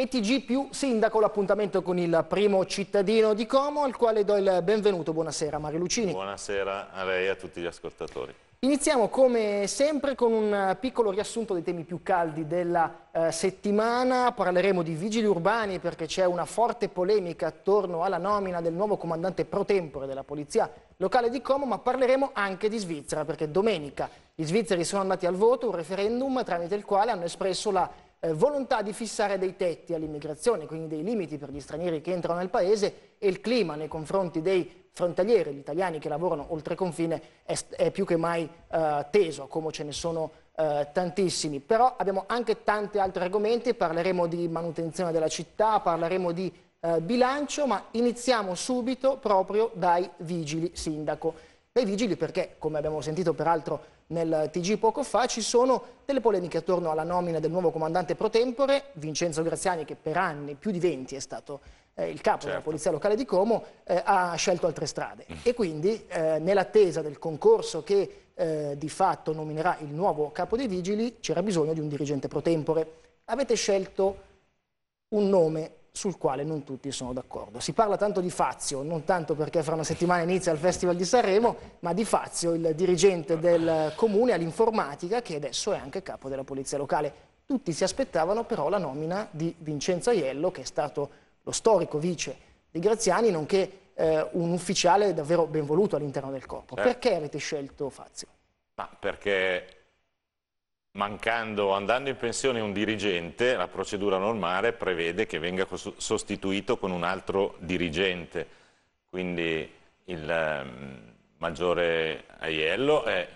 ETG più Sindaco, l'appuntamento con il primo cittadino di Como al quale do il benvenuto. Buonasera Mario Lucini. Buonasera a lei e a tutti gli ascoltatori. Iniziamo come sempre con un piccolo riassunto dei temi più caldi della eh, settimana. Parleremo di vigili urbani perché c'è una forte polemica attorno alla nomina del nuovo comandante pro tempore della polizia locale di Como, ma parleremo anche di Svizzera perché domenica gli svizzeri sono andati al voto, un referendum tramite il quale hanno espresso la eh, volontà di fissare dei tetti all'immigrazione, quindi dei limiti per gli stranieri che entrano nel paese e il clima nei confronti dei frontalieri, gli italiani che lavorano oltre confine, è, è più che mai eh, teso, come ce ne sono eh, tantissimi. Però abbiamo anche tanti altri argomenti, parleremo di manutenzione della città, parleremo di eh, bilancio, ma iniziamo subito proprio dai vigili sindaco. Dai vigili perché, come abbiamo sentito peraltro nel TG poco fa, ci sono delle polemiche attorno alla nomina del nuovo comandante pro tempore, Vincenzo Graziani che per anni, più di 20, è stato eh, il capo certo. della polizia locale di Como, eh, ha scelto altre strade e quindi eh, nell'attesa del concorso che eh, di fatto nominerà il nuovo capo dei vigili c'era bisogno di un dirigente pro tempore. Avete scelto un nome sul quale non tutti sono d'accordo. Si parla tanto di Fazio, non tanto perché fra una settimana inizia il Festival di Sanremo, ma di Fazio, il dirigente del comune all'informatica che adesso è anche capo della polizia locale. Tutti si aspettavano però la nomina di Vincenzo Aiello, che è stato lo storico vice di Graziani, nonché eh, un ufficiale davvero benvoluto all'interno del corpo. Certo. Perché avete scelto Fazio? Ma perché mancando, andando in pensione un dirigente, la procedura normale prevede che venga sostituito con un altro dirigente. Quindi il um, maggiore Aiello è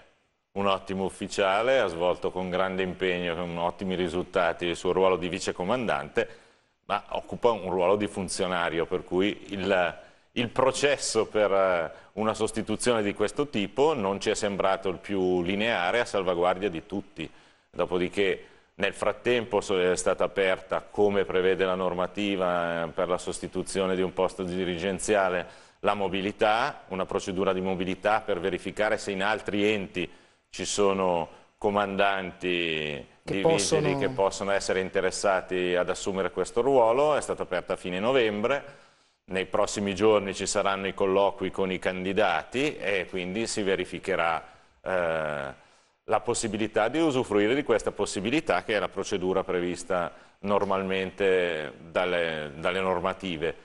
un ottimo ufficiale, ha svolto con grande impegno, con ottimi risultati il suo ruolo di vicecomandante, ma occupa un ruolo di funzionario, per cui il, il processo per eh, una sostituzione di questo tipo non ci è sembrato il più lineare a salvaguardia di tutti dopodiché nel frattempo è stata aperta, come prevede la normativa, eh, per la sostituzione di un posto dirigenziale, la mobilità, una procedura di mobilità per verificare se in altri enti ci sono comandanti che di possono... vigili che possono essere interessati ad assumere questo ruolo, è stata aperta a fine novembre, nei prossimi giorni ci saranno i colloqui con i candidati e quindi si verificherà eh, la possibilità di usufruire di questa possibilità che è la procedura prevista normalmente dalle, dalle normative.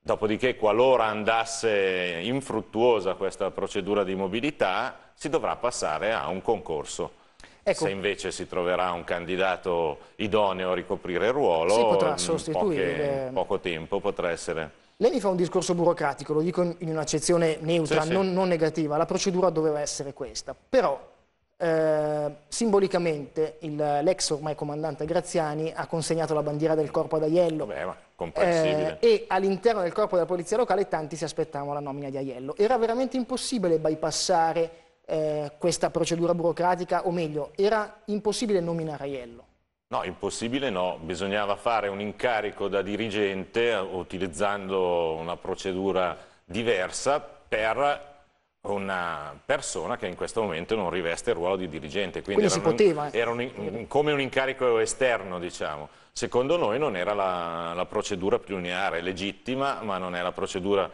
Dopodiché, qualora andasse infruttuosa questa procedura di mobilità, si dovrà passare a un concorso. Ecco. Se invece si troverà un candidato idoneo a ricoprire il ruolo, si potrà sostituire. Poche, poco tempo potrà essere... Lei mi fa un discorso burocratico, lo dico in un'accezione neutra, sì, sì. Non, non negativa. La procedura doveva essere questa. Però eh, simbolicamente l'ex ormai comandante Graziani ha consegnato la bandiera del corpo ad Aiello Beh, eh, e all'interno del corpo della polizia locale tanti si aspettavano la nomina di Aiello. Era veramente impossibile bypassare eh, questa procedura burocratica o meglio era impossibile nominare Aiello. No, impossibile no, bisognava fare un incarico da dirigente eh, utilizzando una procedura diversa per una persona che in questo momento non riveste il ruolo di dirigente, quindi, quindi poteva, eh. era un, come un incarico esterno, diciamo. Secondo noi non era la, la procedura più lineare, legittima, ma non è la procedura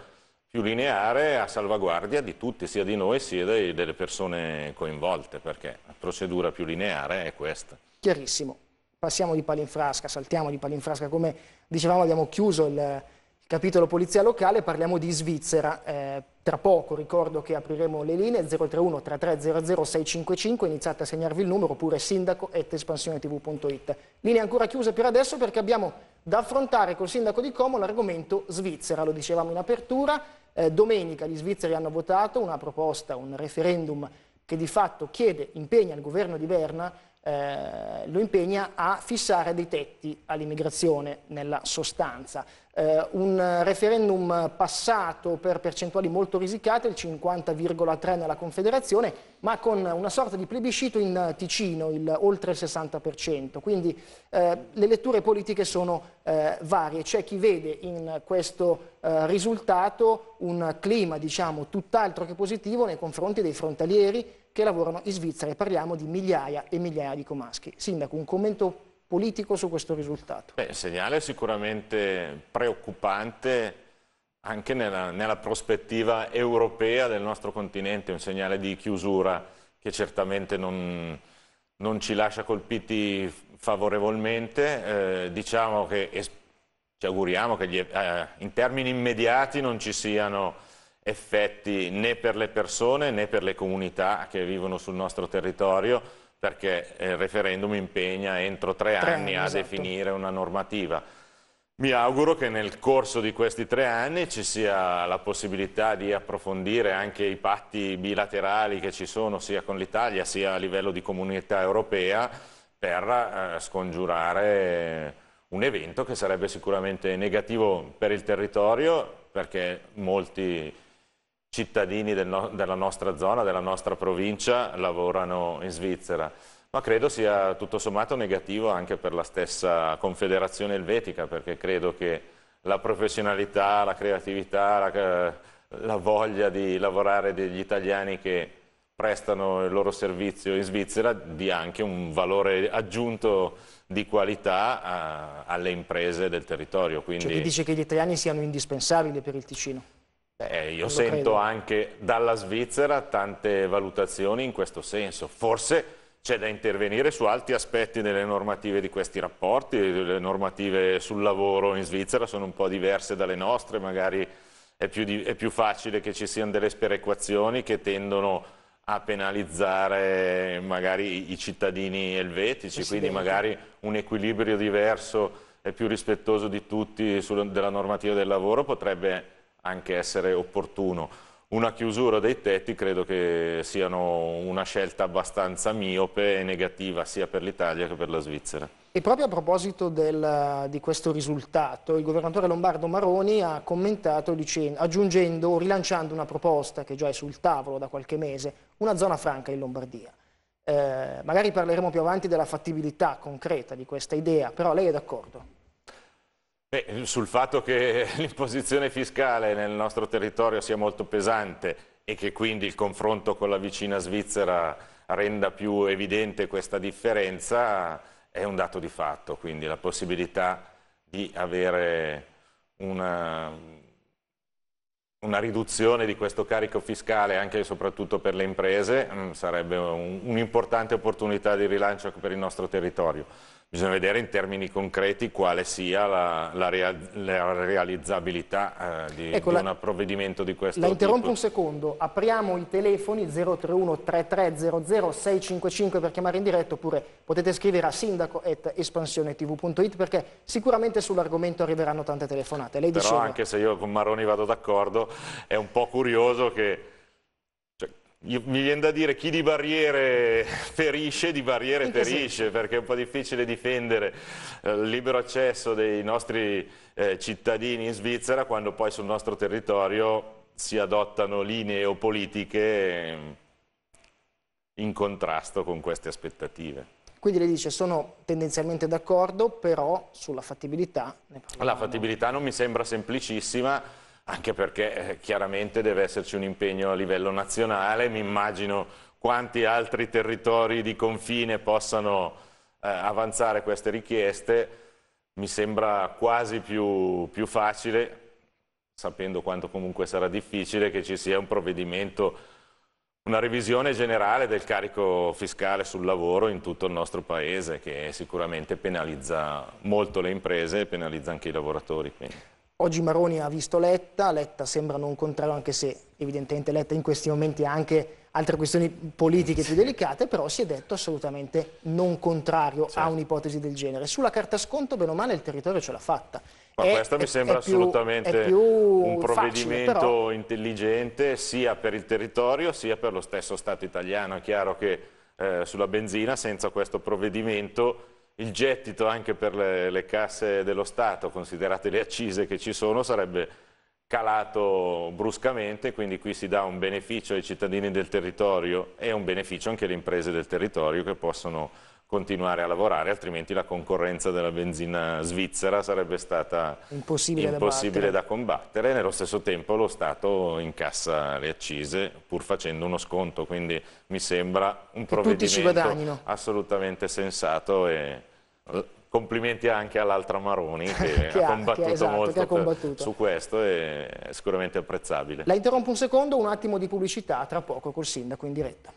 più lineare a salvaguardia di tutti, sia di noi sia dei, delle persone coinvolte, perché la procedura più lineare è questa. Chiarissimo. Passiamo di palinfrasca, saltiamo di palinfrasca, come dicevamo abbiamo chiuso il Capitolo Polizia Locale, parliamo di Svizzera. Eh, tra poco ricordo che apriremo le linee 031 3300 655, iniziate a segnarvi il numero oppure sindaco espansionetv.it. Linee ancora chiuse per adesso perché abbiamo da affrontare col sindaco di Como l'argomento Svizzera, lo dicevamo in apertura. Eh, domenica gli svizzeri hanno votato una proposta, un referendum che di fatto chiede, impegna il governo di Berna eh, lo impegna a fissare dei tetti all'immigrazione nella sostanza eh, un referendum passato per percentuali molto risicate, il 50,3 nella Confederazione, ma con una sorta di plebiscito in Ticino, il, oltre il 60%. Quindi eh, le letture politiche sono eh, varie. C'è chi vede in questo eh, risultato un clima diciamo, tutt'altro che positivo nei confronti dei frontalieri che lavorano in Svizzera e parliamo di migliaia e migliaia di comaschi. Sindaco, un commento politico su questo risultato. Beh, segnale sicuramente preoccupante anche nella, nella, prospettiva europea del nostro continente, un segnale di chiusura che certamente non, non ci lascia colpiti favorevolmente. Eh, diciamo che ci auguriamo che gli, eh, in termini immediati non ci siano effetti né per le persone né per le comunità che vivono sul nostro territorio perché eh, il referendum impegna entro tre, tre anni, anni, a esatto. definire una normativa. Mi auguro che nel corso di questi tre anni ci sia la possibilità di approfondire anche i patti bilaterali che ci sono sia con l'Italia sia a livello di comunità europea per eh, scongiurare un evento che sarebbe sicuramente negativo per il territorio perché molti cittadini del no della nostra zona, della nostra provincia, lavorano in Svizzera. Ma credo sia tutto sommato negativo anche per la stessa Confederazione Elvetica, perché credo che la professionalità, la creatività, la, eh, la voglia di lavorare degli italiani che prestano il loro servizio in Svizzera dia anche un valore aggiunto di qualità a, eh, alle imprese del territorio. Cioè, quindi... C'è chi dice che gli italiani siano indispensabili per il Ticino. Eh, io sento credo. anche dalla Svizzera tante valutazioni in questo senso. Forse c'è da intervenire su altri aspetti delle normative di questi rapporti, le normative sul lavoro in Svizzera sono un po' diverse dalle nostre, magari è più, di, è più facile che ci siano delle sperequazioni che tendono a penalizzare magari i cittadini elvetici, Presidente. quindi magari un equilibrio diverso e più rispettoso di tutti sulla, della normativa del lavoro potrebbe anche essere opportuno una chiusura dei tetti credo che siano una scelta abbastanza miope e negativa sia per l'Italia che per la Svizzera. E proprio a proposito del, di questo risultato, il governatore Lombardo Maroni ha commentato dicendo, aggiungendo o rilanciando una proposta che già è sul tavolo da qualche mese, una zona franca in Lombardia. Eh, magari parleremo più avanti della fattibilità concreta di questa idea, però lei è d'accordo? Beh, sul fatto che l'imposizione fiscale nel nostro territorio sia molto pesante e che quindi il confronto con la vicina Svizzera renda più evidente questa differenza è un dato di fatto, quindi la possibilità di avere una, una riduzione di questo carico fiscale anche e soprattutto per le imprese mm, sarebbe un'importante un opportunità di rilancio per il nostro territorio bisogna vedere in termini concreti quale sia la, la, rea, la realizzabilità eh, di, ecco, di un provvedimento di questo la tipo. La interrompo un secondo, apriamo i telefoni 031 3300 655 per chiamare in diretta oppure potete scrivere a tv.it perché sicuramente sull'argomento arriveranno tante telefonate. Lei Però diceva... anche se io con Maroni vado d'accordo è un po' curioso che mi viene da dire chi di barriere ferisce, di barriere ferisce, perché è un po' difficile difendere il eh, libero accesso dei nostri eh, cittadini in Svizzera quando poi sul nostro territorio si adottano linee o politiche ehm, in contrasto con queste aspettative. Quindi lei dice sono tendenzialmente d'accordo, però sulla fattibilità ne La fattibilità non mi sembra semplicissima, anche perché eh, chiaramente deve esserci un impegno a livello nazionale, mi immagino quanti altri territori di confine possano eh, avanzare queste richieste, mi sembra quasi più, più facile, sapendo quanto comunque sarà difficile, che ci sia un provvedimento, una revisione generale del carico fiscale sul lavoro in tutto il nostro Paese, che sicuramente penalizza molto le imprese e penalizza anche i lavoratori. Quindi. Oggi Maroni ha visto Letta, Letta sembra non contrario anche se evidentemente Letta in questi momenti ha anche altre questioni politiche più delicate, però si è detto assolutamente non contrario certo. a un'ipotesi del genere. Sulla carta sconto, bene o male, il territorio ce l'ha fatta. Ma è, questo è, mi sembra assolutamente un provvedimento facile, intelligente sia per il territorio sia per lo stesso Stato italiano. È chiaro che eh, sulla benzina senza questo provvedimento il gettito anche per le, le casse dello Stato, considerate le accise che ci sono, sarebbe calato bruscamente, quindi qui si dà un beneficio ai cittadini del territorio e un beneficio anche alle imprese del territorio che possono continuare a lavorare, altrimenti la concorrenza della benzina svizzera sarebbe stata impossibile, impossibile da, da, combattere. Nello stesso tempo lo Stato incassa le accise pur facendo uno sconto, quindi mi sembra un provvedimento assolutamente sensato e Complimenti anche all'altra Maroni che, che, ha, combattuto che, esatto, molto che ha combattuto. su questo e è sicuramente apprezzabile. La interrompo un secondo, un attimo di pubblicità, tra poco col sindaco in diretta.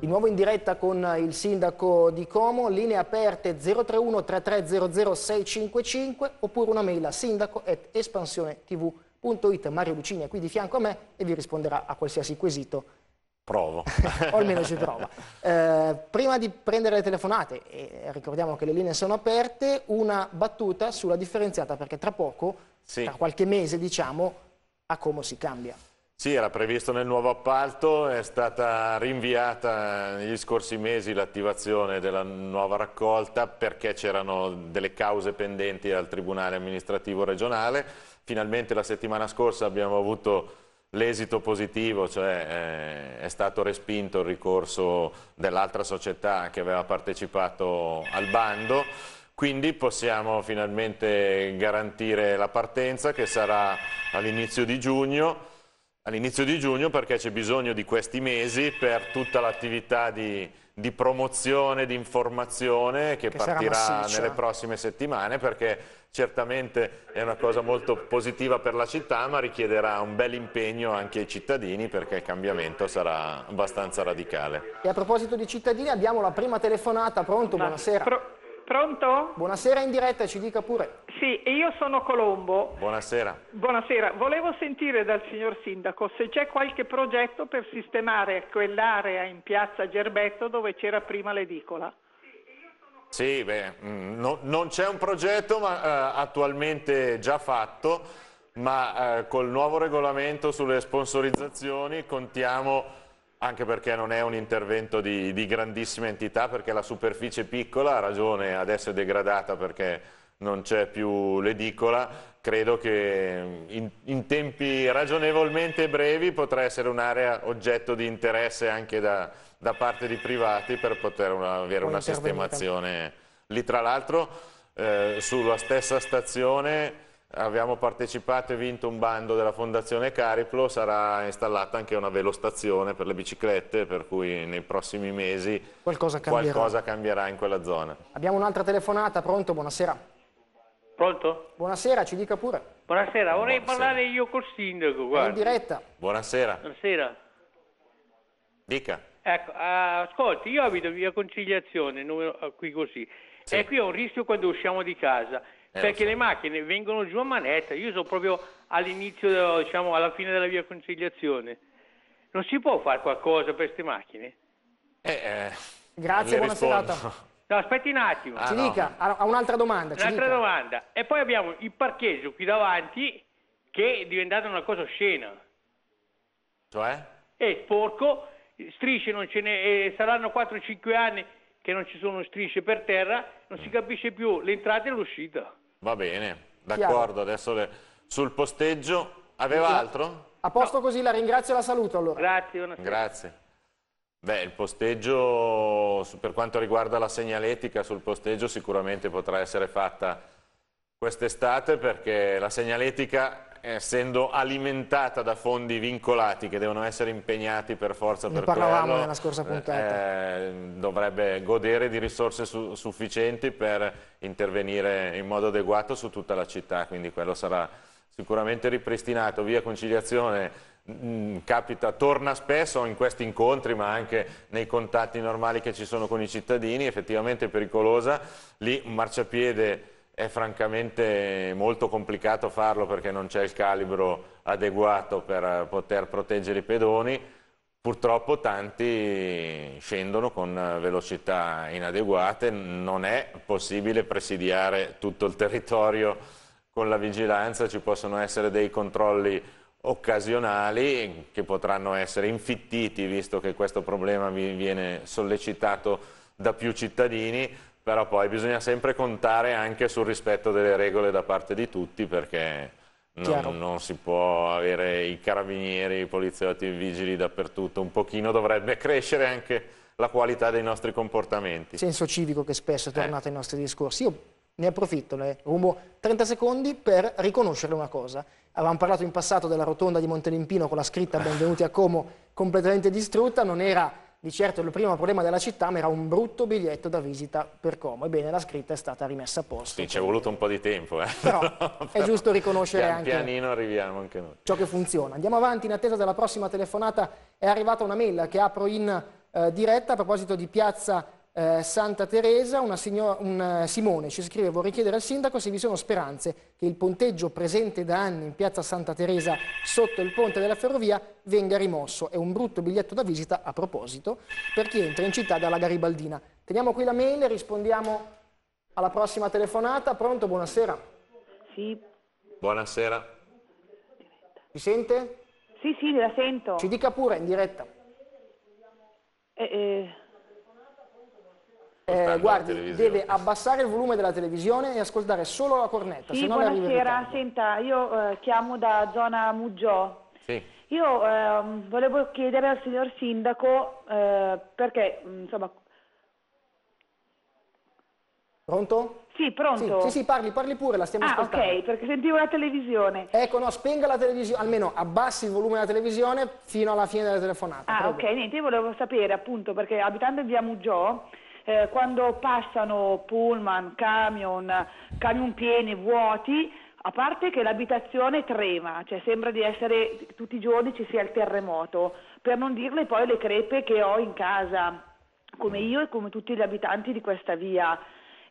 Di nuovo in diretta con il sindaco di Como, linee aperte 031 3300 655 oppure una mail a sindaco at espansionetv.it. Mario Lucini è qui di fianco a me e vi risponderà a qualsiasi quesito. Provo. o almeno ci prova. Eh, prima di prendere le telefonate, e ricordiamo che le linee sono aperte, una battuta sulla differenziata perché tra poco, sì. tra qualche mese diciamo, a Como si cambia. Sì, era previsto nel nuovo appalto, è stata rinviata negli scorsi mesi l'attivazione della nuova raccolta perché c'erano delle cause pendenti al Tribunale amministrativo regionale. Finalmente la settimana scorsa abbiamo avuto l'esito positivo, cioè eh, è stato respinto il ricorso dell'altra società che aveva partecipato al bando. Quindi possiamo finalmente garantire la partenza che sarà all'inizio di giugno all'inizio di giugno perché c'è bisogno di questi mesi per tutta l'attività di, di, promozione, di informazione che, che partirà nelle prossime settimane perché certamente è una cosa molto positiva per la città ma richiederà un bel impegno anche ai cittadini perché il cambiamento sarà abbastanza radicale. E a proposito di cittadini abbiamo la prima telefonata, pronto? Buonasera. Pro Pronto? Buonasera in diretta, ci dica pure. Sì, io sono Colombo. Buonasera. Buonasera, volevo sentire dal signor Sindaco se c'è qualche progetto per sistemare quell'area in piazza Gerbetto dove c'era prima l'edicola. Sì, beh, mm, no, non c'è un progetto ma, eh, attualmente già fatto, ma eh, col nuovo regolamento sulle sponsorizzazioni contiamo anche perché non è un intervento di, di grandissima entità, perché la superficie piccola ha ragione, ad essere degradata perché non c'è più l'edicola, credo che mm, in, in, tempi ragionevolmente brevi potrà essere un'area oggetto di interesse anche da, da, parte di privati per poter una, avere una sistemazione lì. Tra l'altro eh, sulla stessa stazione Abbiamo partecipato e vinto un bando della Fondazione Cariplo, sarà installata anche una velostazione per le biciclette, per cui nei prossimi mesi qualcosa cambierà, qualcosa cambierà in quella zona. Abbiamo un'altra telefonata, pronto? Buonasera. Pronto? Buonasera, ci dica pure. Buonasera, vorrei Buonasera. parlare io col sindaco. Guarda. in diretta. Buonasera. Buonasera. Dica. Ecco, ah, ascolti, io abito via Conciliazione, numero, ah, qui così, sì. e qui ho un rischio quando usciamo di casa. Eh, perché so. le macchine vengono giù a manetta. Io sono proprio all'inizio, diciamo, alla fine della mia conciliazione. Non si può fare qualcosa per queste macchine? Eh, eh, Grazie, buona rispondo. serata. No, aspetti un attimo. Ah, ci no. dica, ha un'altra domanda. Un'altra dica. domanda. E poi abbiamo il parcheggio qui davanti che è diventato una cosa oscena. Cioè? È sporco, strisce non ce ne... Eh, saranno 4-5 anni che non ci sono strisce per terra, non si capisce più l'entrata e l'uscita. Va bene, d'accordo, adesso le... sul posteggio aveva altro? A posto no. così, la ringrazio e la saluto allora. Grazie, buonasera. Grazie. Beh, il posteggio, per quanto riguarda la segnaletica sul posteggio, sicuramente potrà essere fatta quest'estate perché la segnaletica eh, essendo alimentata da fondi vincolati che devono essere impegnati per forza ne per parlavamo quello, nella scorsa puntata. Eh, dovrebbe godere di risorse su sufficienti per intervenire in modo adeguato su tutta la città, quindi quello sarà sicuramente ripristinato. Via Conciliazione mm, capita, torna spesso in questi incontri ma anche nei contatti normali che ci sono con i cittadini, effettivamente pericolosa, lì un marciapiede è francamente molto complicato farlo perché non c'è il calibro adeguato per poter proteggere i pedoni. Purtroppo tanti scendono con velocità inadeguate, non è possibile presidiare tutto il territorio con la vigilanza, ci possono essere dei controlli occasionali che potranno essere infittiti visto che questo problema viene sollecitato da più cittadini però poi bisogna sempre contare anche sul rispetto delle regole da parte di tutti perché non, non, si può avere i carabinieri, i poliziotti, i vigili dappertutto, un pochino dovrebbe crescere anche la qualità dei nostri comportamenti. Senso civico che spesso è eh. tornato eh. ai nostri discorsi. Io ne approfitto, ne rubo 30 secondi per riconoscere una cosa. Avevamo parlato in passato della rotonda di Montelimpino con la scritta Benvenuti a Como completamente distrutta, non era di certo il primo problema della città ma era un brutto biglietto da visita per Como. Ebbene, la scritta è stata rimessa a posto. Sì, ci è voluto un po' di tempo. Eh. Però è giusto riconoscere Pian, anche... Pianino arriviamo anche noi. Ciò che funziona. Andiamo avanti in attesa della prossima telefonata. È arrivata una mail che apro in eh, diretta a proposito di Piazza eh, Santa Teresa, una signora, un, eh, Simone ci scrive vorrei chiedere al sindaco se vi sono speranze che il ponteggio presente da anni in piazza Santa Teresa sotto il ponte della ferrovia venga rimosso. È un brutto biglietto da visita, a proposito, per chi entra in città dalla Garibaldina. Teniamo qui la mail e rispondiamo alla prossima telefonata. Pronto? Buonasera. Sì. Buonasera. Ci sente? Sì, sì, la sento. Ci dica pure in diretta. Eh, eh, eh, guardi, deve abbassare il volume della televisione e ascoltare solo la cornetta. Sì, buonasera, senta, io eh, chiamo da zona Muggiò. Sì. Io eh, volevo chiedere al signor Sindaco eh, perché, insomma... Pronto? Sì, pronto. Sì, sì, sì parli, parli, pure, la stiamo ah, ascoltando. Ah, ok, perché sentivo la televisione. Ecco, no, spenga la televisione, almeno abbassi il volume della televisione fino alla fine della telefonata. Ah, prego. ok, niente, io volevo sapere appunto, perché abitando in via Muggiò eh, quando passano pullman, camion, camion pieni, vuoti, a parte che l'abitazione trema, cioè sembra di essere tutti i giorni ci sia il terremoto, per non dirle poi le crepe che ho in casa, come io e come tutti gli abitanti di questa via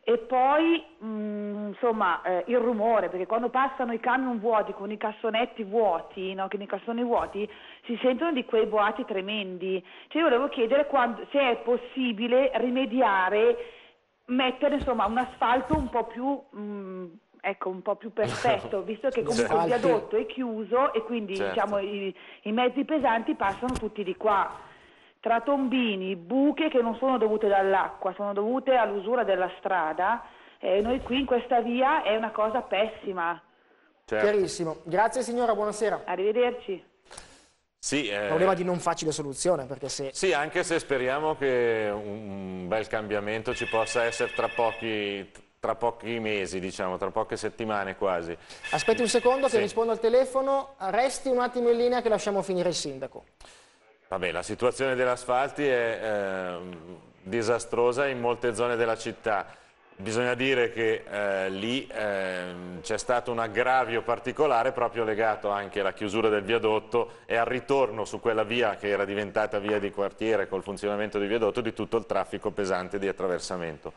e poi mh, mm, insomma eh, il rumore, perché quando passano i camion vuoti con i cassonetti vuoti, no, con i cassoni vuoti, si sentono di quei boati tremendi. Cioè io volevo chiedere quando, se è possibile rimediare, mettere insomma un asfalto un po' più... Mh, mm, ecco, un po' più perfetto, visto che comunque certo. il viadotto è chiuso e quindi certo. diciamo, i, i mezzi pesanti passano tutti di qua tra tombini, buche che non sono dovute dall'acqua, sono dovute all'usura della strada. Eh, noi qui in questa via è una cosa pessima. Certo. Chiarissimo. Grazie signora, buonasera. Arrivederci. Sì, eh... Problema di non facile soluzione perché se... Sì, anche se speriamo che un bel cambiamento ci possa essere tra pochi, tra pochi mesi, diciamo, tra poche settimane quasi. Aspetti un secondo che sì. rispondo al telefono, resti un attimo in linea che lasciamo finire il sindaco. Vabbè, la situazione degli asfalti è eh, disastrosa in molte zone della città. Bisogna dire che eh, lì eh, c'è stato un aggravio particolare proprio legato anche alla chiusura del viadotto e al ritorno su quella via che era diventata via di quartiere col funzionamento del viadotto di tutto il traffico pesante di attraversamento.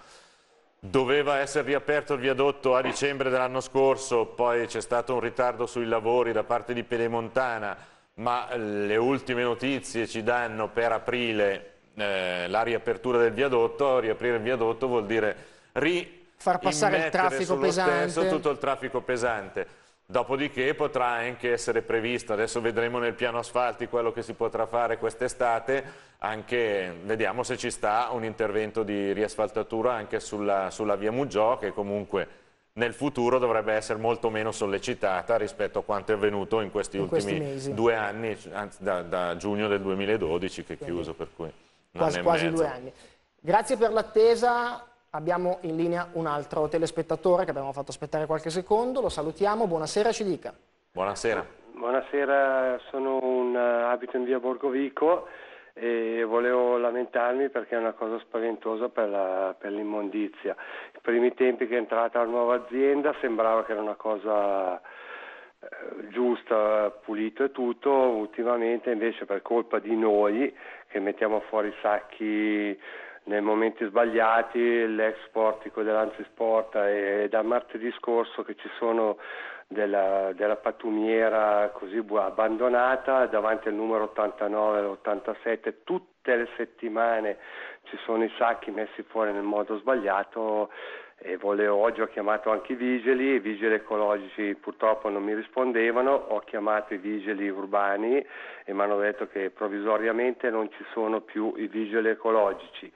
Doveva essere riaperto il viadotto a dicembre dell'anno scorso, poi c'è stato un ritardo sui lavori da parte di Pedemontana, ma eh, le ultime notizie ci danno per aprile eh, la riapertura del viadotto, riaprire il viadotto vuol dire ri far passare il traffico pesante. tutto il traffico pesante. Dopodiché potrà anche essere previsto, adesso vedremo nel piano asfalti quello che si potrà fare quest'estate, anche vediamo se ci sta un intervento di riasfaltatura anche sulla, sulla via Muggio che comunque nel futuro dovrebbe essere molto meno sollecitata rispetto a quanto è avvenuto in questi in ultimi questi due anni, anzi da, da, giugno del 2012 che è chiuso, per cui quasi, quasi due anni. Grazie per l'attesa, abbiamo in linea un altro telespettatore che abbiamo fatto aspettare qualche secondo, lo salutiamo, buonasera ci dica. Buonasera. Buonasera, sono un, eh, abito in via Borgovico e volevo lamentarmi perché è una cosa spaventosa per, la, per l'immondizia. I primi tempi che è entrata la nuova azienda sembrava che era una cosa eh, giusta, pulito e tutto, ultimamente invece per colpa di noi che mettiamo fuori i sacchi nei momenti sbagliati, l'ex portico dell'Anzisport e da martedì scorso che ci sono della, della pattumiera così abbandonata davanti al numero 89 87 tutte le settimane ci sono i sacchi messi fuori nel modo sbagliato e volevo, oggi ho chiamato anche i vigili, i vigili ecologici purtroppo non mi rispondevano, ho chiamato i vigili urbani e mi hanno detto che provvisoriamente non ci sono più i vigili ecologici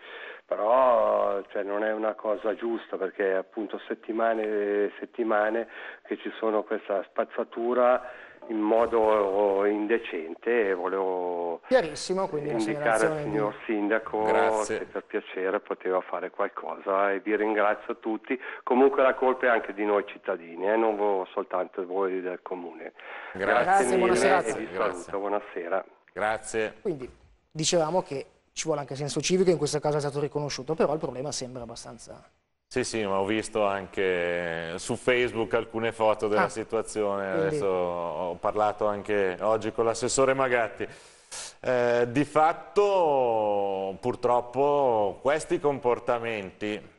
però cioè, non è una cosa giusta perché appunto settimane e settimane che ci sono questa spazzatura in modo indecente e volevo Chiarissimo, quindi indicare al signor Sindaco Grazie. se per piacere poteva fare qualcosa e vi ringrazio tutti. Comunque la colpa è anche di noi cittadini, eh, non soltanto voi del Comune. Grazie, Grazie mille buonasera. e vi saluto, buonasera. Grazie. Quindi dicevamo che ci vuole anche senso civico, in questo caso è stato riconosciuto, però il problema sembra abbastanza... Sì, sì, ma ho visto anche su Facebook alcune foto della ah, situazione, quindi... adesso ho parlato anche oggi con l'assessore Magatti. Eh, di fatto, purtroppo, questi comportamenti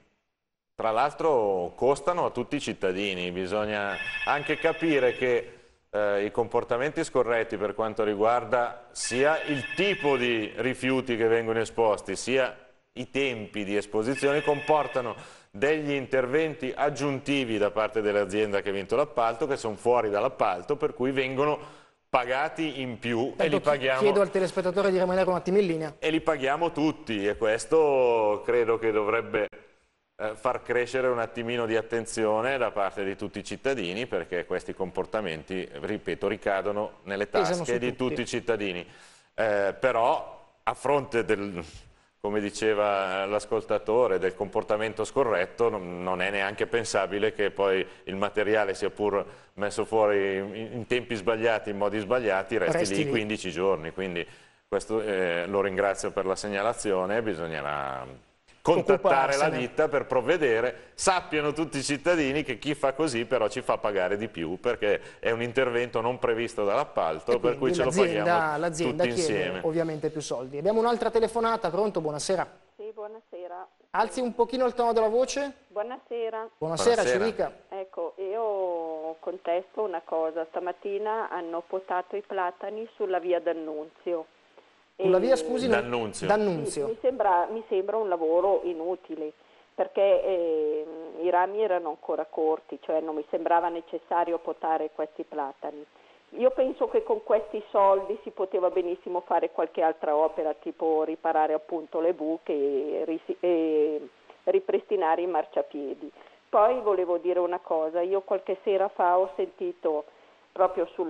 tra l'altro costano a tutti i cittadini, bisogna anche capire che eh, i comportamenti scorretti per quanto riguarda sia il tipo di rifiuti che vengono esposti, sia i tempi di esposizione comportano degli interventi aggiuntivi da parte dell'azienda che ha vinto l'appalto, che sono fuori dall'appalto, per cui vengono pagati in più Tanto e certo, li paghiamo... Chiedo al telespettatore di rimanere un attimo in linea. E li paghiamo tutti e questo credo che dovrebbe eh, far crescere un attimino di attenzione da parte di tutti i cittadini perché questi comportamenti, ripeto, ricadono nelle tasche di tutti. tutti i cittadini. Eh, però a fronte del, come diceva l'ascoltatore, del comportamento scorretto, non è neanche pensabile che poi il materiale sia pur messo fuori in tempi sbagliati, in modi sbagliati, resti, resti lì, lì 15 giorni. Quindi questo, eh, lo ringrazio per la segnalazione, bisognerà contattare la ditta per provvedere, sappiano tutti i cittadini che chi fa così però ci fa pagare di più perché è un intervento non previsto dall'appalto per cui ce lo paghiamo l'azienda tutti chiede insieme. ovviamente più soldi. Abbiamo un'altra telefonata, pronto? Buonasera. Sì, buonasera. Alzi un pochino il tono della voce. Buonasera. Buonasera, buonasera. Civica. Ecco, io contesto una cosa, stamattina hanno potato i platani sulla via D'Annunzio con via, scusi, D'Annunzio. D'Annunzio. Sì, mi, sembra, mi, sembra, un lavoro inutile perché eh, i rami erano ancora corti, cioè non mi sembrava necessario potare questi platani. Io penso che con questi soldi si poteva benissimo fare qualche altra opera, tipo riparare appunto le buche e, ris- e ripristinare i marciapiedi. Poi volevo dire una cosa, io qualche sera fa ho sentito proprio sul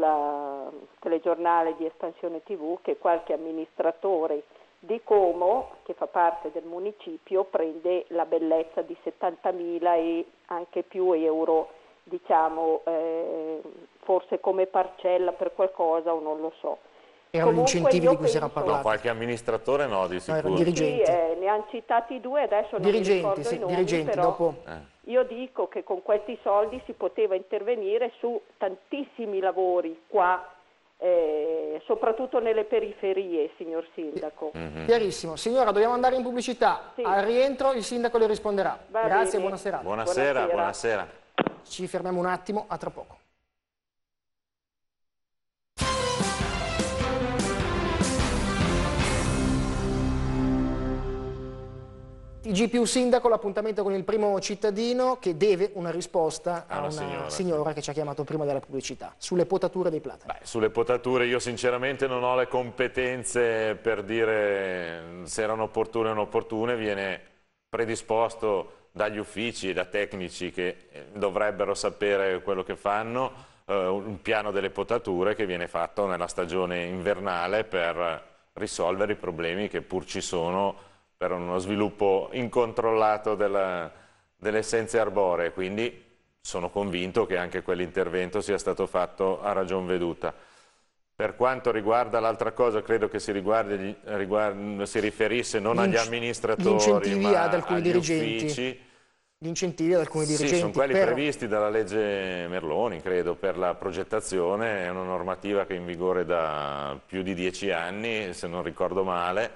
telegiornale di Espansione TV che qualche amministratore di Como, che fa parte del municipio, prende la bellezza di 70.000 e anche più euro, diciamo, eh, forse come parcella per qualcosa o non lo so. Erano incentivi di cui si era parlato. No, qualche amministratore no, di ah, sicuro. No, erano dirigenti. Sì, eh, ne hanno citati due, adesso dirigenti, non dirigenti, sì, nomi, dirigenti, però... dopo... Eh. Io dico che con questi soldi si poteva intervenire su tantissimi lavori qua eh, soprattutto nelle periferie, signor Sindaco. Mhm. Chiarissimo. Signora, dobbiamo andare in pubblicità. Sì. Al rientro il Sindaco le risponderà. Va Grazie bene. buonasera. Buonasera, buonasera. Ci fermiamo un attimo, a tra poco. TG più Sindaco, l'appuntamento con il primo cittadino che deve una risposta a una, signora. signora. che ci ha chiamato prima della pubblicità, sulle potature dei platani. Beh, sulle potature io sinceramente non ho le competenze per dire se erano opportune o non opportune, viene predisposto dagli uffici e da tecnici che eh, dovrebbero sapere quello che fanno, eh, un piano delle potature che viene fatto nella stagione invernale per risolvere i problemi che pur ci sono per uno sviluppo incontrollato della, delle essenze arboree, quindi sono convinto che anche quell'intervento sia stato fatto a ragion veduta. Per quanto riguarda l'altra cosa, credo che si, riguardi, riguardi, si riferisse non agli amministratori, ma ad alcuni dirigenti. Uffici. Gli incentivi ad alcuni sì, dirigenti. Sì, sono quelli però... previsti dalla legge Merloni, credo, per la progettazione. È una normativa che è in vigore da più di dieci anni, se non ricordo male.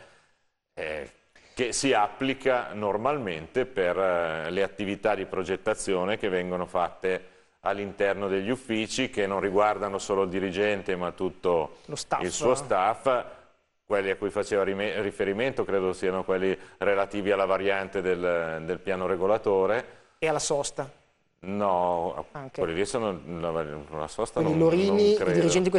Eh, che si applica normalmente per eh, le attività di progettazione che vengono fatte all'interno degli uffici che non riguardano solo il dirigente ma tutto il suo staff quelli a cui faceva riferimento credo siano quelli relativi alla variante del, del piano regolatore e alla sosta No, Anche. quelli lì sono la, la sosta Quindi non, Lorini, non i dirigenti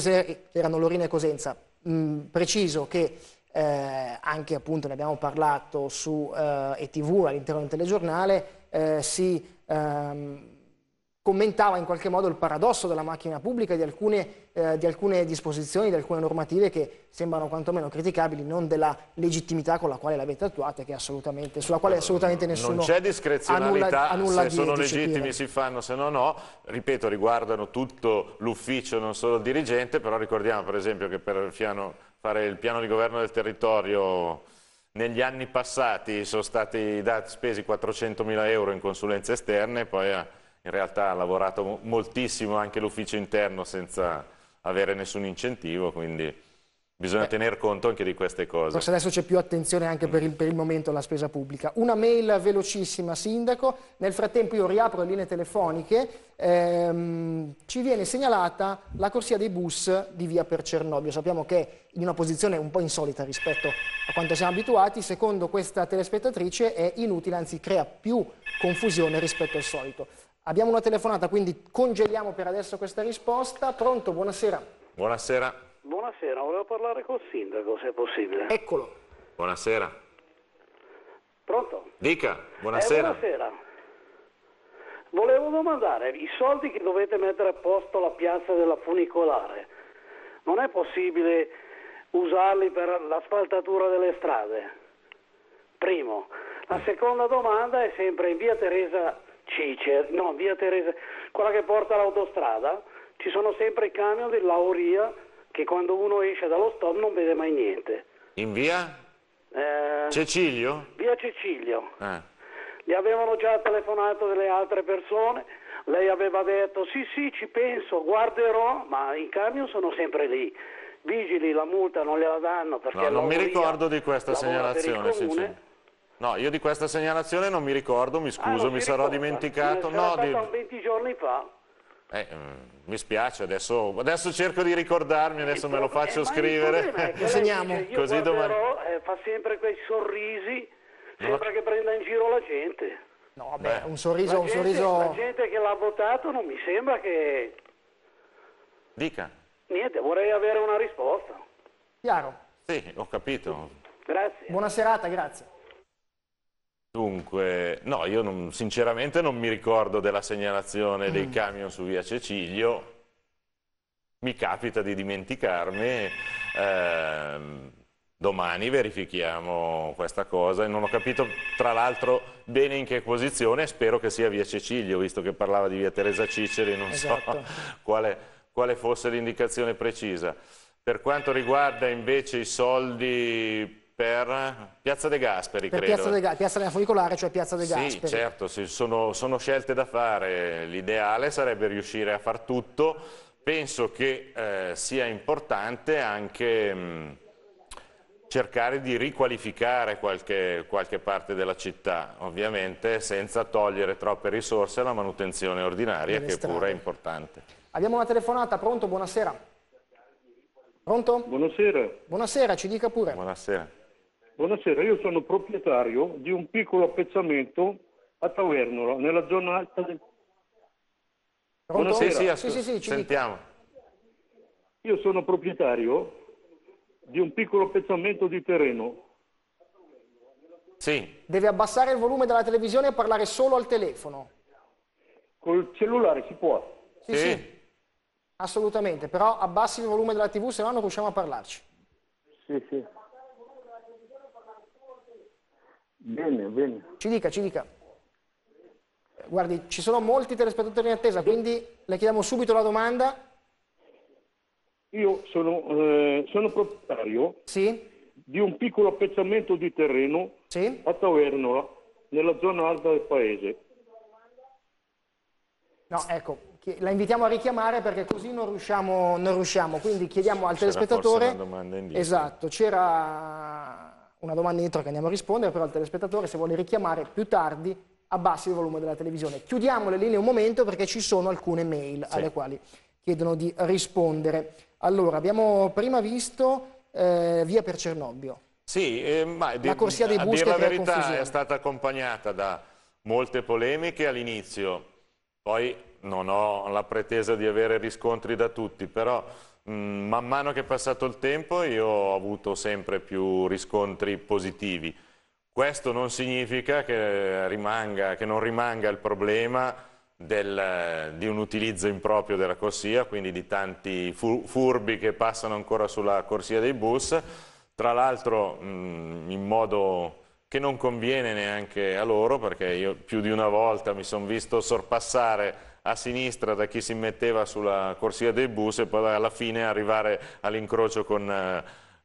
erano Lorini e Cosenza. Mm, preciso che eh, anche appunto ne abbiamo parlato su eh, ETV all'interno del telegiornale, eh, si ehm, commentava in qualche modo il paradosso della macchina pubblica di alcune, eh, di alcune disposizioni, di alcune normative che sembrano quantomeno criticabili, non della legittimità con la quale l'avete attuata, sulla quale assolutamente nessuno Non c'è discrezionalità, ha nulla, ha nulla se di, sono legittimi si fanno, se no no. Ripeto, riguardano tutto l'ufficio, non solo il dirigente, però ricordiamo per esempio che per il fare il piano di governo del territorio, negli anni passati sono stati dati, spesi mila euro in consulenze esterne, poi ha, in realtà ha lavorato moltissimo anche l'ufficio interno senza avere nessun incentivo, quindi Bisogna Beh, tener conto anche di queste cose. Forse adesso c'è più attenzione anche per il, per il, momento alla spesa pubblica. Una mail velocissima, Sindaco. Nel frattempo io riapro le linee telefoniche. Ehm, ci viene segnalata la corsia dei bus di via per Cernobbio. Sappiamo che è in una posizione un po' insolita rispetto a quanto siamo abituati. Secondo questa telespettatrice è inutile, anzi crea più confusione rispetto al solito. Abbiamo una telefonata, quindi congeliamo per adesso questa risposta. Pronto, buonasera. Buonasera. Buonasera, volevo parlare col sindaco se è possibile. Eccolo. Buonasera. Pronto? Dica, eh, buonasera. Eh, buonasera. Volevo domandare, i soldi che dovete mettere a posto la piazza della funicolare, non è possibile usarli per l'asfaltatura delle strade? Primo. La seconda domanda è sempre in via Teresa Cicer, no, via Teresa, quella che porta l'autostrada, ci sono sempre i camion di Lauria che quando uno esce dallo stop non vede mai niente. In via? Eh, Cecilio? Via Cecilio. Eh. Gli avevano già telefonato delle altre persone, lei aveva detto sì sì ci penso, guarderò, ma i camion sono sempre lì. Vigili la multa non gliela danno perché... No, non mi ricordo di questa segnalazione, sì. No, io di questa segnalazione non mi ricordo, mi ah, scuso, ah, mi sarò ricorda. dimenticato. No, di... 20 giorni fa. Eh, mm, mi spiace, adesso, adesso, cerco di ricordarmi, adesso me lo faccio eh, scrivere. Lo segniamo. Così domani... Eh, fa sempre quei sorrisi, sembra no. che prenda in giro la gente. No, vabbè, Beh. un sorriso, la un gente, sorriso... La gente che l'ha votato non mi sembra che... Dica. Niente, vorrei avere una risposta. Chiaro. Sì, ho capito. Grazie. Buona serata, grazie. Dunque, no, io non, sinceramente non mi ricordo della segnalazione mm. dei camion su via Cecilio, mi capita di dimenticarmi, eh, domani verifichiamo questa cosa e non ho capito tra l'altro bene in che posizione, spero che sia via Cecilio, visto che parlava di via Teresa Ciceri, non esatto. so quale, quale fosse l'indicazione precisa. Per quanto riguarda invece i soldi per Piazza De Gasperi, per credo. Piazza, De Ga Piazza della Funicolare, cioè Piazza De sì, Gasperi. Certo, sì, certo, sono, sono scelte da fare. L'ideale sarebbe riuscire a far tutto. Penso che eh, sia importante anche mh, mm, cercare di riqualificare qualche, qualche parte della città, ovviamente senza togliere troppe risorse alla manutenzione ordinaria, che pure è importante. Abbiamo una telefonata, pronto? Buonasera. Pronto? Buonasera. Buonasera, ci dica pure. Buonasera. Buonasera, io sono proprietario di un piccolo appezzamento a Tavernola, nella zona alta del... Buonasera. Sì, sì, sì, sì sentiamo. Io sono proprietario di un piccolo appezzamento di terreno. Sì. Deve abbassare il volume della televisione e parlare solo al telefono. Col cellulare si può? Sì, sì. sì. Assolutamente, però abbassi il volume della tv, se no non riusciamo a parlarci. Sì, sì. Bene, bene. Ci dica, ci dica. Guardi, ci sono molti telespettatori in attesa, quindi le chiediamo subito la domanda. Io sono, eh, sono proprietario sì? di un piccolo appezzamento di terreno sì? a Tavernola, nella zona alta del paese. No, ecco, la invitiamo a richiamare perché così non riusciamo, non riusciamo. quindi chiediamo al telespettatore... Esatto, c'era una domanda indietro che andiamo a rispondere, però il telespettatore se vuole richiamare più tardi abbassi il volume della televisione. Chiudiamo le linee un momento perché ci sono alcune mail sì. alle quali chiedono di rispondere. Allora, abbiamo prima visto eh, Via per Cernobbio. Sì, eh, ma la corsia dei bus a la verità confusione. è stata accompagnata da molte polemiche all'inizio, poi non ho la pretesa di avere riscontri da tutti, però Mm, man mano che è passato il tempo io ho avuto sempre più riscontri positivi. Questo non significa che, rimanga, che non rimanga il problema del, di un utilizzo improprio della corsia, quindi di tanti furbi che passano ancora sulla corsia dei bus, tra l'altro mm, in modo che non conviene neanche a loro, perché io più di una volta mi sono visto sorpassare a sinistra da chi si metteva sulla corsia dei bus e poi alla fine arrivare all'incrocio con, eh,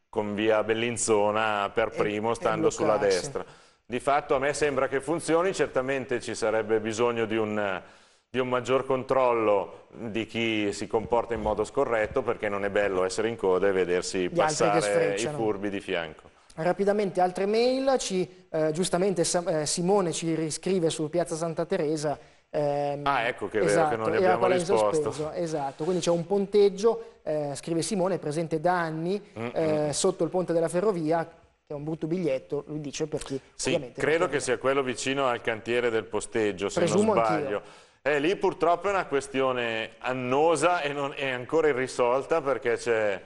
con, via Bellinzona per primo, e, stando e sulla destra. Di fatto a me sembra che funzioni, certamente ci sarebbe bisogno di un, di un maggior controllo di chi si comporta in modo scorretto perché non è bello essere in coda e vedersi Gli passare i furbi di fianco. Rapidamente altre mail, ci, eh, giustamente eh, Simone ci riscrive su Piazza Santa Teresa Ehm, ah, ecco che è esatto, vero che non esatto, ne abbiamo risposto. Sospeso, esatto, quindi c'è un ponteggio, eh, scrive Simone, presente da anni mm eh, -mm. Eh, sotto il ponte della ferrovia, che è un brutto biglietto, lui dice per chi sì, credo che sia quello vicino al cantiere del posteggio, se Presumo non sbaglio. Eh, lì purtroppo è una questione annosa e, non, è ancora irrisolta perché c'è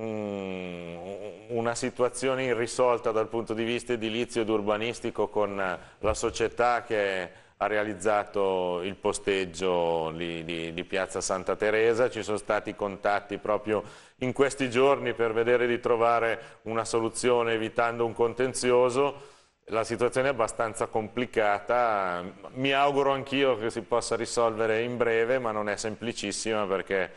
un, una situazione irrisolta dal punto di vista edilizio ed urbanistico con la società che ha realizzato il posteggio di, di, di, Piazza Santa Teresa, ci sono stati contatti proprio in questi giorni per vedere di trovare una soluzione evitando un contenzioso, la situazione è abbastanza complicata, mi auguro anch'io che si possa risolvere in breve, ma non è semplicissima perché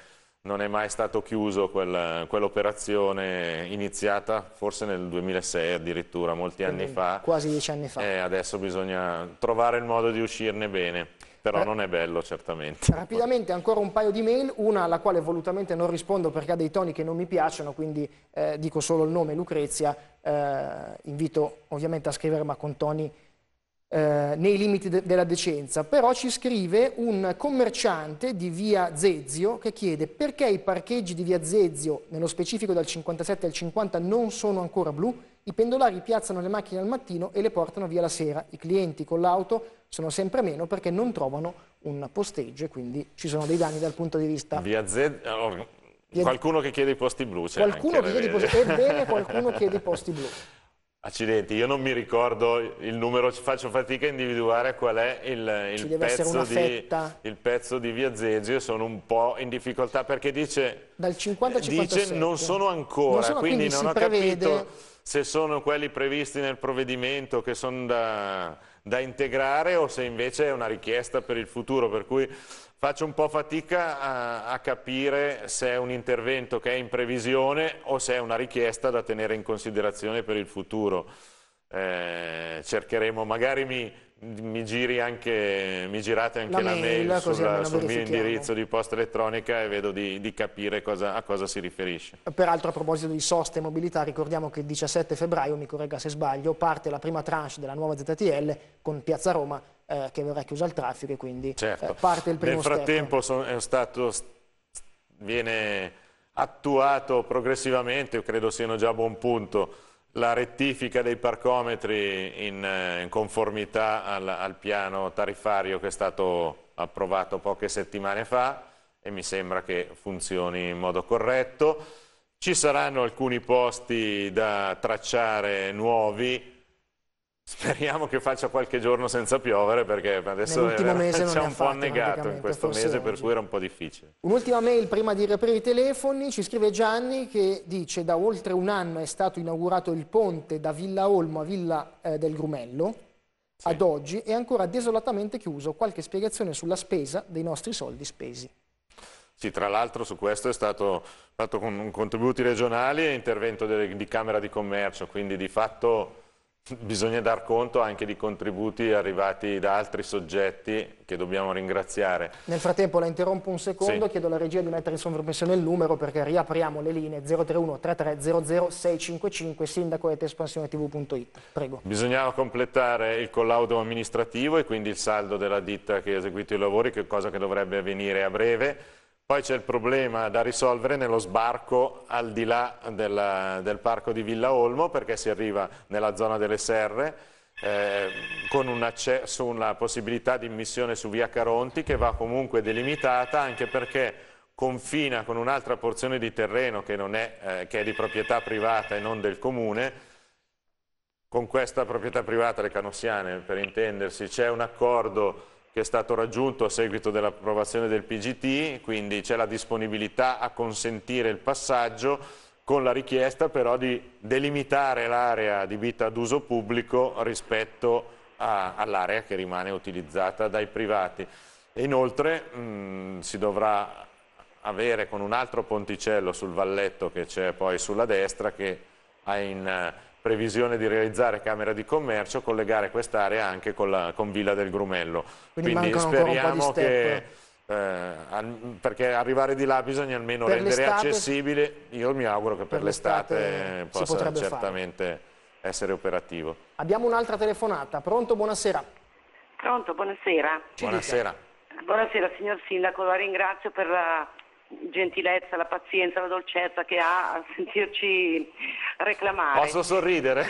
non è mai stato chiuso quell'operazione iniziata forse nel 2006 addirittura, molti anni fa. Quasi dieci anni fa. E adesso bisogna trovare il modo di uscirne bene. Però non è bello, certamente. Rapidamente, ancora un paio di mail, una alla quale volutamente non rispondo perché ha dei toni che non mi piacciono, quindi eh, dico solo il nome Lucrezia, eh, invito ovviamente a scrivere ma con toni eh, nei limiti de della decenza, però ci scrive un commerciante di via Zezio che chiede perché i parcheggi di via Zezio, nello specifico dal 57 al 50, non sono ancora blu, i pendolari piazzano le macchine al mattino e le portano via la sera, i clienti con l'auto sono sempre meno perché non trovano un posteggio e quindi ci sono dei danni dal punto di vista... Via Zezio... Allora, eh, qualcuno che chiede i posti blu c'è cioè qualcuno, eh, posti... qualcuno chiede i posti blu Accidenti, io non mi ricordo il numero, faccio fatica a individuare qual è il, il, pezzo, di, il pezzo, di, Via Zeggio sono un po' in difficoltà perché dice, Dal 50 al 57. Eh, dice non sono ancora, non sono, quindi, quindi non ho prevede... capito se sono quelli previsti nel provvedimento che sono da, da integrare o se invece è una richiesta per il futuro, per cui faccio un po' fatica a, a, capire se è un intervento che è in previsione o se è una richiesta da tenere in considerazione per il futuro. Eh, cercheremo, magari mi, mi, giri anche, mi girate anche la, la mail, mail sulla, sul mio indirizzo di posta elettronica e vedo di, di capire cosa, a cosa si riferisce. Peraltro a proposito di sosta e mobilità ricordiamo che il 17 febbraio, mi corregga se sbaglio, parte la prima tranche della nuova ZTL con Piazza Roma eh, che verrà chiuso al traffico e quindi eh, certo. eh, parte il primo Nel frattempo son, stato, viene attuato progressivamente, credo siano già a buon punto, la rettifica dei parcometri in, eh, in conformità al, al piano tariffario che è stato approvato poche settimane fa e mi sembra che funzioni in modo corretto. Ci saranno alcuni posti da tracciare nuovi, Speriamo che faccia qualche giorno senza piovere perché adesso è un po' annegato in questo mese oggi. per cui era un po' difficile. Un'ultima mail prima di riaprire i telefoni, ci scrive Gianni che dice da oltre un anno è stato inaugurato il ponte da Villa Olmo a Villa eh, del Grumello, sì. ad oggi è ancora desolatamente chiuso, qualche spiegazione sulla spesa dei nostri soldi spesi. Sì, tra l'altro su questo è stato fatto con contributi regionali e intervento di Camera di Commercio, quindi di fatto Bisogna dar conto anche di contributi arrivati da altri soggetti che dobbiamo ringraziare. Nel frattempo la interrompo un secondo, sì. chiedo alla regia di mettere in sovrappensione il numero perché riapriamo le linee 031 3300 655 sindaco et tv.it. Prego. Bisognava completare il collaudo amministrativo e quindi il saldo della ditta che ha eseguito i lavori, che cosa che dovrebbe avvenire a breve. Poi c'è il problema da risolvere nello sbarco al di là del, del, parco di Villa Olmo perché si arriva nella zona delle serre eh, con un accesso, una possibilità di immissione su via Caronti che va comunque delimitata anche perché confina con un'altra porzione di terreno che è, eh, che è di proprietà privata e non del comune con questa proprietà privata, le canossiane per intendersi, c'è un accordo che è stato raggiunto a seguito dell'approvazione del PGT, quindi c'è la disponibilità a consentire il passaggio con la richiesta però di delimitare l'area di vita ad uso pubblico rispetto all'area che rimane utilizzata dai privati. Inoltre mh, mm, si dovrà avere con un altro ponticello sul valletto che c'è poi sulla destra che ha in previsione di realizzare Camera di Commercio, collegare quest'area anche con, la, con, Villa del Grumello. Quindi, Quindi speriamo che... Eh, perché arrivare di là bisogna almeno per rendere accessibile, io mi auguro che per, per l'estate possa certamente fare. essere operativo. Abbiamo un'altra telefonata, pronto? Buonasera. Pronto, Buonasera. buonasera. Buonasera signor Sindaco, la ringrazio per la gentilezza, la pazienza, la dolcezza che ha a sentirci reclamare. Posso sorridere?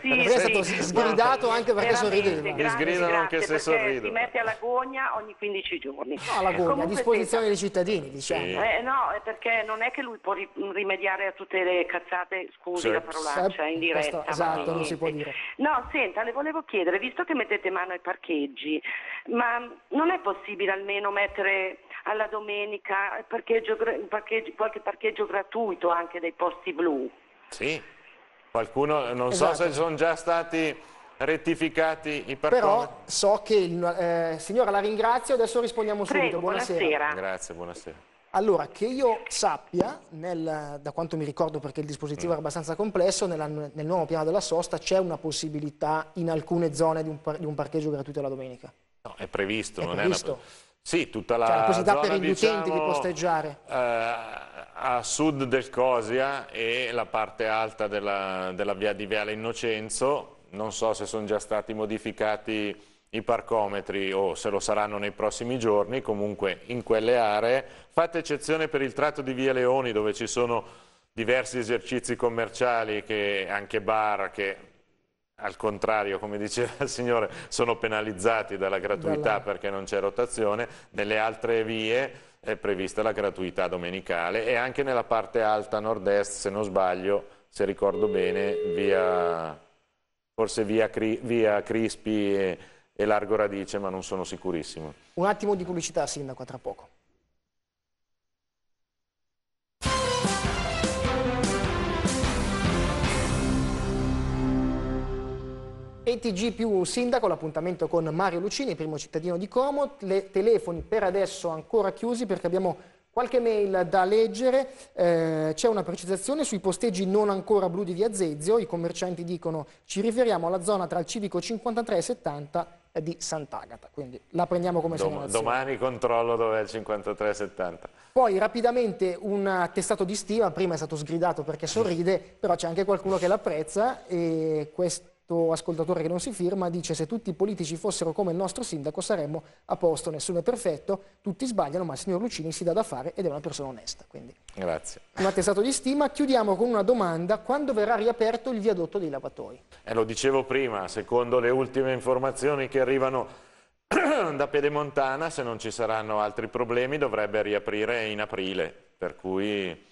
sì, Lui sì, è stato sì, sgridato no, anche perché sorrideva. Mi sgridano anche se sorrido. Si mette alla gogna ogni 15 giorni. No, alla gogna, a disposizione sì. dei cittadini, diciamo. Sì. Eh, no, perché non è che lui può rimediare a tutte le cazzate, scusi la certo. parolaccia, in eh, diretta. Questo, esatto, non si può dire. No, senta, le volevo chiedere, visto che mettete mano ai parcheggi, ma non è possibile almeno mettere alla domenica parcheggio, parcheggio, qualche parcheggio gratuito anche dei posti blu. Sì, qualcuno, eh, non esatto. so se esatto. sono già stati rettificati i parcheggi. Però so che, il, eh, signora la ringrazio, adesso rispondiamo Prego, subito, buonasera. buonasera. Grazie, buonasera. Allora, che io sappia, nel, da quanto mi ricordo perché il dispositivo mm. era abbastanza complesso, nella, nel nuovo piano della sosta c'è una possibilità in alcune zone di un, par, di un parcheggio gratuito la domenica. No, è previsto, è non previsto. è una... Sì, tutta la, cioè, zona, per gli diciamo, utenti di diciamo, posteggiare. Eh, a sud del Cosia e la parte alta della, della via di Viale Innocenzo, non so se sono già stati modificati i parcometri o se lo saranno nei prossimi giorni, comunque in quelle aree, fatta eccezione per il tratto di Via Leoni dove ci sono diversi esercizi commerciali, che, anche bar, che al contrario, come diceva il signore, sono penalizzati dalla gratuità perché non c'è rotazione, nelle altre vie è prevista la gratuità domenicale e anche nella parte alta nord-est, se non sbaglio, se ricordo bene, via, forse via, via Crispi e, e Largo Radice, ma non sono sicurissimo. Un attimo di pubblicità, Sindaco, tra poco. ETG più Sindaco, l'appuntamento con Mario Lucini, primo cittadino di Como. Le telefoni per adesso ancora chiusi perché abbiamo qualche mail da leggere. Eh, C'è una precisazione sui posteggi non ancora blu di Via Zezio. I commercianti dicono ci riferiamo alla zona tra il civico 53 e 70 di Sant'Agata, quindi la prendiamo come Dom segnalazione. Domani controllo dov'è il 53 e 70. Poi rapidamente un testato di stima, prima è stato sgridato perché sorride, però c'è anche qualcuno che l'apprezza e questo detto ascoltatore che non si firma dice se tutti i politici fossero come il nostro sindaco saremmo a posto, nessuno è perfetto, tutti sbagliano ma il signor Lucini si dà da fare ed è una persona onesta. Quindi. Grazie. Un attestato di stima. Chiudiamo con una domanda, quando verrà riaperto il viadotto dei lavatoi? Eh, lo dicevo prima, secondo le ultime informazioni che arrivano da Piedemontana, se non ci saranno altri problemi, dovrebbe riaprire in aprile, per cui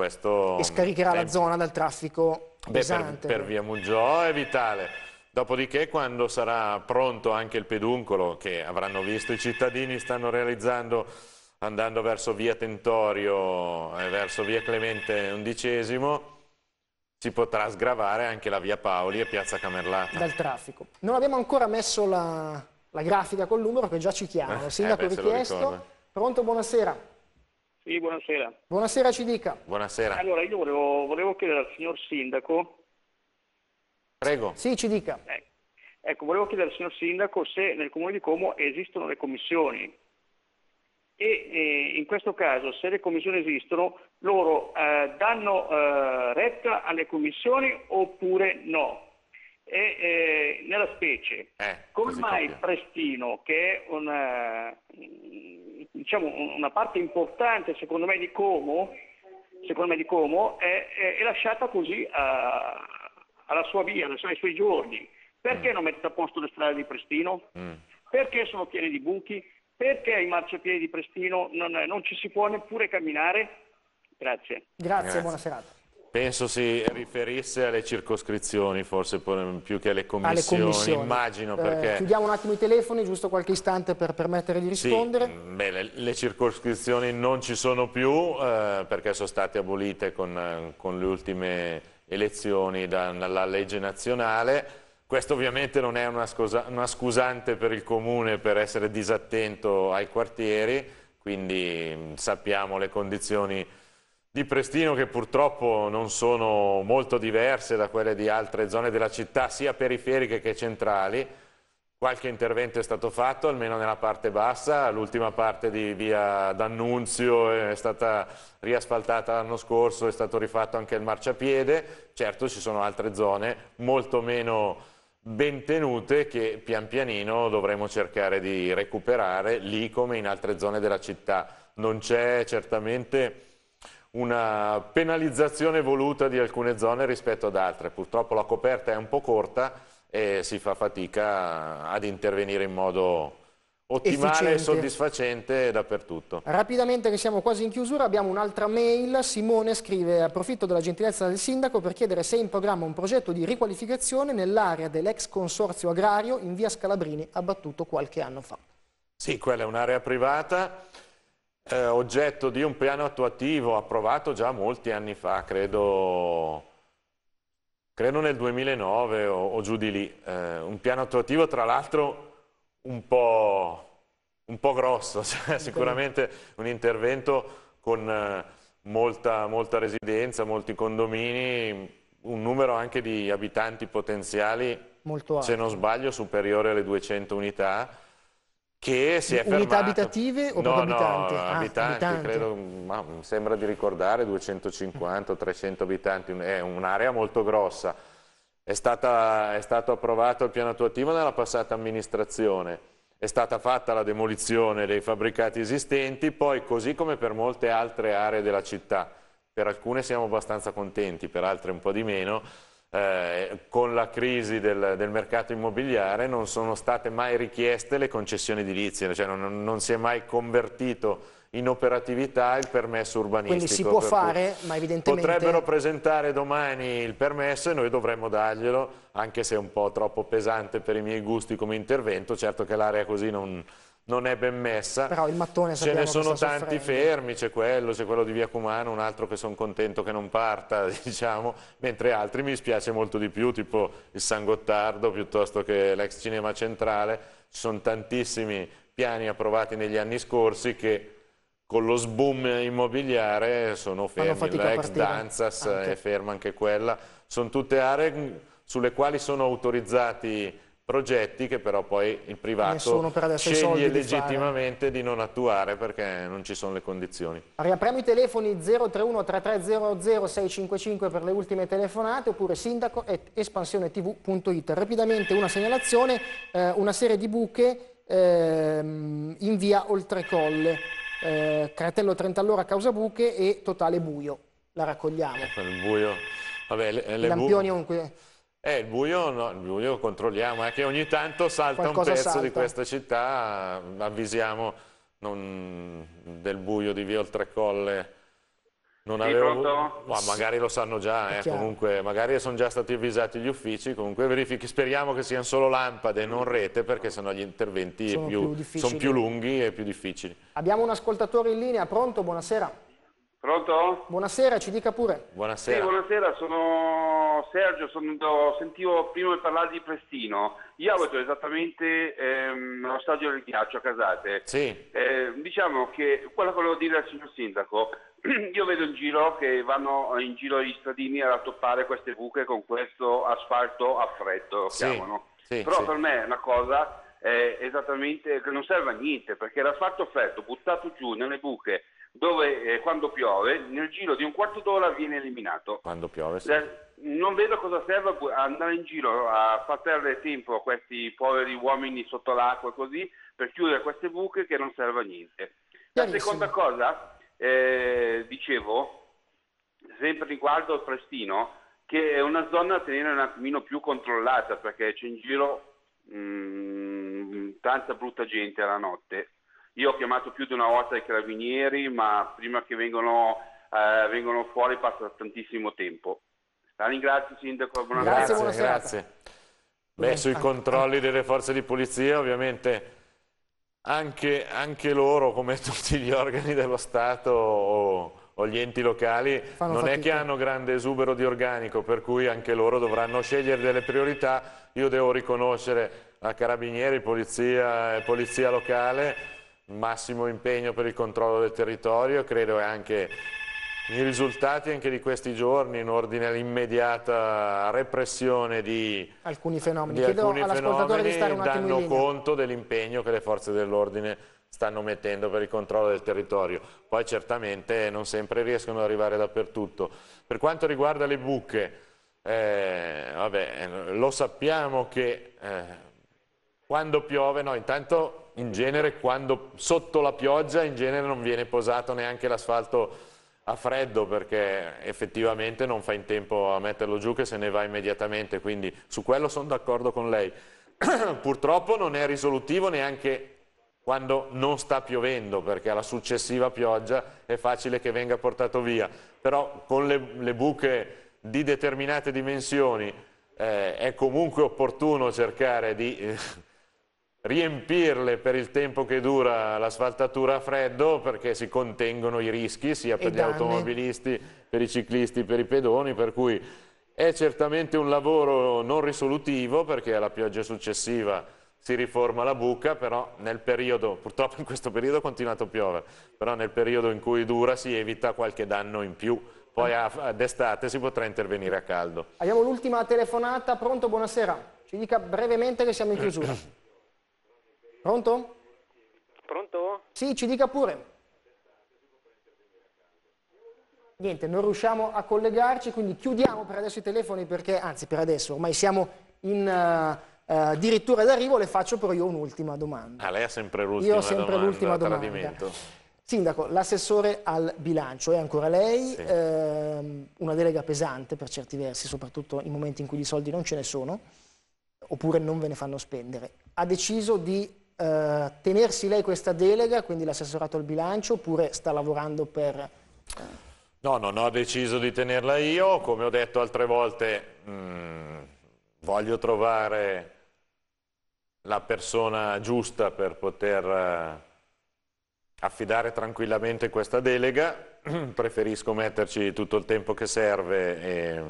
questo e scaricherà la eh, zona dal traffico Beh, per, per, via Mugiò è vitale. Dopodiché quando sarà pronto anche il peduncolo che avranno visto i cittadini stanno realizzando andando verso via Tentorio e eh, verso via Clemente XI si potrà sgravare anche la via Paoli e piazza Camerlata. Dal traffico. Non abbiamo ancora messo la, la grafica col numero che già ci chiamano. Il eh, sindaco eh, beh, richiesto. Pronto, buonasera. Sì, buonasera. Buonasera, ci dica. Buonasera. Allora, io volevo, volevo chiedere al signor Sindaco... Prego. Sì, ci dica. Eh, ecco, volevo chiedere al signor Sindaco se nel Comune di Como esistono le commissioni. E eh, in questo caso, se le commissioni esistono, loro eh, danno eh, retta alle commissioni oppure no? E, eh, nella specie, eh, come mai Prestino, che è una, diciamo, una parte importante secondo me di Como, me di Como è, è, è, lasciata così a, eh, alla sua via, ai suoi giorni. Perché mm. non mette a posto le strade di Prestino? Mm. Perché sono piene di buchi? Perché ai marciapiedi di Prestino non, non ci si può neppure camminare? Grazie. Grazie, Grazie. buona serata. Penso si riferisse alle circoscrizioni, forse più che alle commissioni, alle commissioni. immagino eh, perché... Eh, chiudiamo un attimo i telefoni, giusto qualche istante per permettere di rispondere. Sì, mm, beh, le, le, circoscrizioni non ci sono più eh, perché sono state abolite con, con le ultime elezioni da, dalla legge nazionale. Questo ovviamente non è una, scusa, una scusante per il comune per essere disattento ai quartieri, quindi mm, sappiamo le condizioni di Prestino che purtroppo non sono molto diverse da quelle di altre zone della città, sia periferiche che centrali. Qualche intervento è stato fatto, almeno nella parte bassa, l'ultima parte di via D'Annunzio è stata riasfaltata l'anno scorso, è stato rifatto anche il marciapiede, certo ci sono altre zone molto meno ben tenute che pian pianino dovremo cercare di recuperare lì come in altre zone della città. Non c'è certamente una penalizzazione voluta di alcune zone rispetto ad altre. Purtroppo la coperta è un po' corta e si fa fatica ad intervenire in modo ottimale Efficiente. e soddisfacente dappertutto. Rapidamente che siamo quasi in chiusura abbiamo un'altra mail, Simone scrive approfitto della gentilezza del sindaco per chiedere se è in programma un progetto di riqualificazione nell'area dell'ex consorzio agrario in via Scalabrini abbattuto qualche anno fa. Sì, quella è un'area privata eh, oggetto di un piano attuativo approvato già molti anni fa, credo, credo nel 2009 o, o giù di lì. Eh, un piano attuativo tra l'altro un po', un po' grosso, cioè, sicuramente un intervento con eh, molta, molta residenza, molti condomini, un numero anche di abitanti potenziali, se non sbaglio superiore alle 200 unità, che si è fermato. Unità abitative o no, proprio abitanti? No, ah, abitanti, abitanti. credo, ma mi sembra di ricordare 250 300 abitanti, è un'area molto grossa. È, stata, è, stato approvato il piano attuativo nella passata amministrazione, è stata fatta la demolizione dei fabbricati esistenti, poi così come per molte altre aree della città, per alcune siamo abbastanza contenti, per altre un po' di meno, eh, con la crisi del, del, mercato immobiliare non sono state mai richieste le concessioni edilizie, cioè non, non si è mai convertito in operatività il permesso urbanistico. Quindi si può fare, ma evidentemente... Potrebbero presentare domani il permesso e noi dovremmo darglielo, anche se è un po' troppo pesante per i miei gusti come intervento, certo che l'area così non non è ben messa. Però il mattone Ce ne sono tanti soffrendo. fermi, c'è quello, c'è quello di Via Cumano, un altro che sono contento che non parta, diciamo, mentre altri mi spiace molto di più, tipo il San Gottardo piuttosto che l'ex Cinema Centrale. Ci sono tantissimi piani approvati negli anni scorsi che con lo sboom immobiliare sono fermi. L'ex Danzas eh, anche. è ferma anche quella. Sono tutte aree mm, sulle quali sono autorizzati progetti che però poi il privato sceglie legittimamente fare. di non attuare perché non ci sono le condizioni. Riapriamo i telefoni 031 3300 655 per le ultime telefonate oppure sindaco espansione tv.it. Rapidamente una segnalazione, eh, una serie di buche eh, in via Oltrecolle, eh, cartello 30 all'ora causa buche e totale buio. La raccogliamo. il buio. Vabbè, le, le Lampioni eh, il buio, no, il buio controlliamo, è eh, che ogni tanto salta Qualcosa un pezzo salta. di questa città, mm, avvisiamo non, del buio di Via Oltrecolle. Non avevo... Ma magari lo sanno già, eh. comunque, magari sono già stati avvisati gli uffici, comunque verifichi, speriamo che siano solo lampade e non rete perché sennò gli interventi sono più, più sono più lunghi e più difficili. Abbiamo un ascoltatore in linea, pronto? Buonasera. Pronto? Buonasera, ci dica pure. Buonasera. Sì, buonasera, sono Sergio, sono, sentivo prima di parlare di Prestino. Io abito esattamente ehm, allo stadio del ghiaccio a Casate. Sì. Eh, diciamo che quello che volevo dire al signor sindaco, io vedo in giro che vanno in giro gli stradini a rattoppare queste buche con questo asfalto a freddo, sì. chiamano. Sì, Però sì. per me è una cosa eh, esattamente che non serve a niente, perché l'asfalto freddo buttato giù nelle buche dove eh, quando piove nel giro di un quarto d'ora viene eliminato. Quando piove, sì. Eh, non vedo cosa serve andare in giro a far perdere tempo a questi poveri uomini sotto l'acqua così per chiudere queste buche che non serve a niente. La seconda cosa, eh, dicevo, sempre riguardo al Prestino, che è una zona da tenere un attimino più controllata perché c'è in giro mh, mm, tanta brutta gente alla notte io ho chiamato più di una volta i carabinieri, ma prima che vengono, eh, vengono fuori passa tantissimo tempo. La ringrazio Sindaco, buonasera. Grazie, buonasera. grazie. Beh, sui controlli delle forze di polizia ovviamente anche, anche loro, come tutti gli organi dello Stato o, o gli enti locali, non fatica. è che hanno grande esubero di organico, per cui anche loro dovranno scegliere delle priorità. Io devo riconoscere a carabinieri, polizia e polizia locale massimo impegno per il controllo del territorio, credo è anche i risultati anche di questi giorni in ordine all'immediata repressione di alcuni fenomeni, di alcuni fenomeni di danno conto dell'impegno che le forze dell'ordine stanno mettendo per il controllo del territorio. Poi certamente non sempre riescono ad arrivare dappertutto. Per quanto riguarda le buche, eh, vabbè, lo sappiamo che eh, quando piove, no, intanto in genere quando sotto la pioggia in genere non viene posato neanche l'asfalto a freddo perché effettivamente non fa in tempo a metterlo giù che se ne va immediatamente, quindi su quello sono d'accordo con lei. Purtroppo non è risolutivo neanche quando non sta piovendo perché alla successiva pioggia è facile che venga portato via, però con le, le buche di determinate dimensioni eh, è comunque opportuno cercare di... Eh, riempirle per il tempo che dura l'asfaltatura a freddo perché si contengono i rischi sia per gli danni. automobilisti, per i ciclisti, per i pedoni, per cui è certamente un lavoro non risolutivo perché alla pioggia successiva si riforma la buca, però nel periodo, purtroppo in questo periodo ha continuato a piovere, però nel periodo in cui dura si evita qualche danno in più. Poi ad estate si potrà intervenire a caldo. Abbiamo l'ultima telefonata, pronto, buonasera. Ci dica brevemente che siamo in chiusura. Pronto? Pronto? Sì, ci dica pure. Niente, non riusciamo a collegarci, quindi chiudiamo per adesso i telefoni perché, anzi per adesso, ormai siamo in... Uh, Uh, addirittura d'arrivo le faccio però io un'ultima domanda. Ah, lei ha sempre l'ultima domanda. Io ho sempre l'ultima domanda. Tradimento. Sindaco, l'assessore al bilancio è ancora lei, sì. ehm, una delega pesante per certi versi, soprattutto in momenti in cui i soldi non ce ne sono, oppure non ve ne fanno spendere. Ha deciso di eh, tenersi lei questa delega, quindi l'assessorato al bilancio, oppure sta lavorando per... Eh? No, non ho deciso di tenerla io, come ho detto altre volte, mh, mm, voglio trovare la persona giusta per poter eh, affidare tranquillamente questa delega, preferisco metterci tutto il tempo che serve e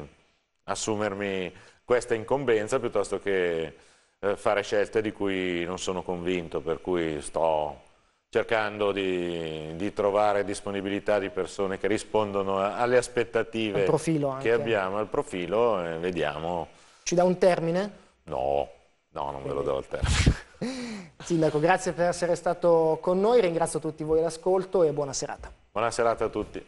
assumermi questa incombenza piuttosto che eh, fare scelte di cui non sono convinto, per cui sto cercando di, di trovare disponibilità di persone che rispondono alle aspettative che abbiamo, al profilo e vediamo. Ci dà un termine? No, no, non ve lo do il termine. Sindaco, grazie per essere stato con noi, ringrazio tutti voi all'ascolto e buona serata. Buona serata a tutti.